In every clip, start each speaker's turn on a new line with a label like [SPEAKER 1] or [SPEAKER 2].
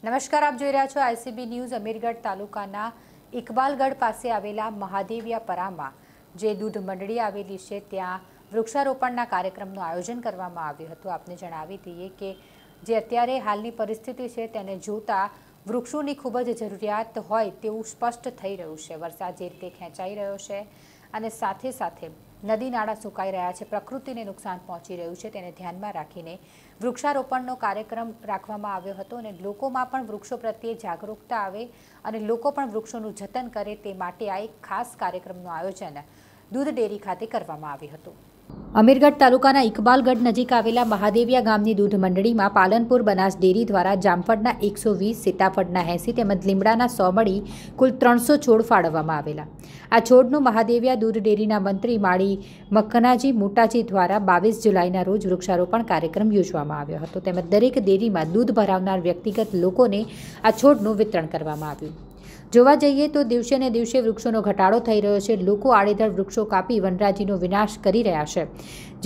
[SPEAKER 1] નમસ્કાર આપ જોઈ રહ્યા છો આઈસીબી ન્યૂઝ અમીરગઢ તાલુકાના ઇકબાલગઢ પાસે આવેલા મહાદેવિયા પરામાં જે દૂધ મંડળી આવેલી છે ત્યાં વૃક્ષારોપણના કાર્યક્રમનું આયોજન કરવામાં આવ્યું હતું આપને જણાવી દઈએ કે જે અત્યારે હાલની પરિસ્થિતિ છે તેને જોતા વૃક્ષોની ખૂબ જ જરૂરિયાત હોય તેવું સ્પષ્ટ થઈ રહ્યું છે વરસાદ જે રીતે ખેંચાઈ રહ્યો છે અને સાથે સાથે નદી નાળા સુકાઈ રહ્યા છે પ્રકૃતિને નુકસાન પહોંચી રહ્યું છે તેને ધ્યાનમાં રાખીને વૃક્ષારોપણનો કાર્યક્રમ રાખવામાં આવ્યો હતો અને લોકોમાં પણ વૃક્ષો પ્રત્યે જાગરૂકતા આવે અને લોકો પણ વૃક્ષોનું જતન કરે તે માટે આ એક ખાસ કાર્યક્રમનું આયોજન દૂધ ડેરી ખાતે કરવામાં આવ્યું હતું અમીરગઢ તાલુકાના ઇકબાલગઢ નજીક આવેલા મહાદેવિયા ગામની દૂધ મંડળીમાં પાલનપુર બનાસ ડેરી દ્વારા જામફળના એકસો વીસ સીતાફળના એંસી તેમજ લીમડાના સો મળી કુલ ત્રણસો છોડ ફાળવવામાં આવેલા આ છોડનું મહાદેવિયા દૂધ ડેરીના મંત્રી માળી મક્કનાજી મોટાજી દ્વારા બાવીસ જુલાઈના રોજ વૃક્ષારોપણ કાર્યક્રમ યોજવામાં આવ્યો હતો તેમજ દરેક ડેરીમાં દૂધ ભરાવનાર વ્યક્તિગત લોકોને આ છોડનું વિતરણ કરવામાં આવ્યું જોવા જઈએ તો દિવસે ને દિવસે વૃક્ષોનો ઘટાડો થઈ રહ્યો છે લોકો આડેધડ વૃક્ષો કાપી વનરાજીનો વિનાશ કરી રહ્યા છે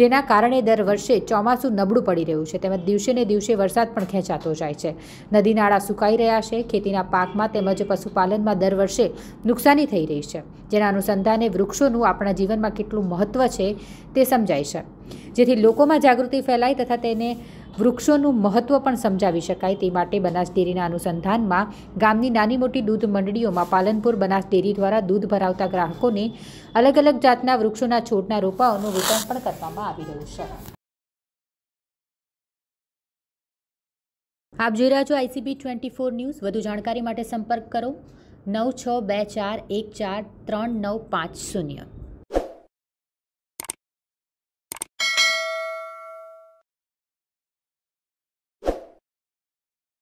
[SPEAKER 1] જેના કારણે દર વર્ષે ચોમાસું નબળું પડી રહ્યું છે તેમજ દિવસે ને દિવસે વરસાદ પણ ખેંચાતો જાય છે નદી નાળા સુકાઈ રહ્યા છે ખેતીના પાકમાં તેમજ પશુપાલનમાં દર વર્ષે નુકસાની થઈ રહી છે જેના અનુસંધાને વૃક્ષોનું આપણા જીવનમાં કેટલું મહત્ત્વ છે તે સમજાય છે જેથી લોકોમાં જાગૃતિ ફેલાય તથા તેને વૃક્ષોનું મહત્ત્વ પણ સમજાવી શકાય તે માટે બનાસ ડેરીના અનુસંધાનમાં ગામની નાની મોટી દૂધ મંડળીઓમાં પાલનપુર બનાસ ડેરી દ્વારા દૂધ ભરાવતા ગ્રાહકોને અલગ અલગ જાતના
[SPEAKER 2] વૃક્ષોના છોડના રોપાઓનું વિતરણ પણ કરવામાં આવી રહ્યું છે આપ જોઈ રહ્યા છો આઈસીબી ટ્વેન્ટી ફોર ન્યૂઝ વધુ જાણકારી માટે સંપર્ક કરો નવ છ બે ચાર એક ચાર ત્રણ નવ પાંચ શૂન્ય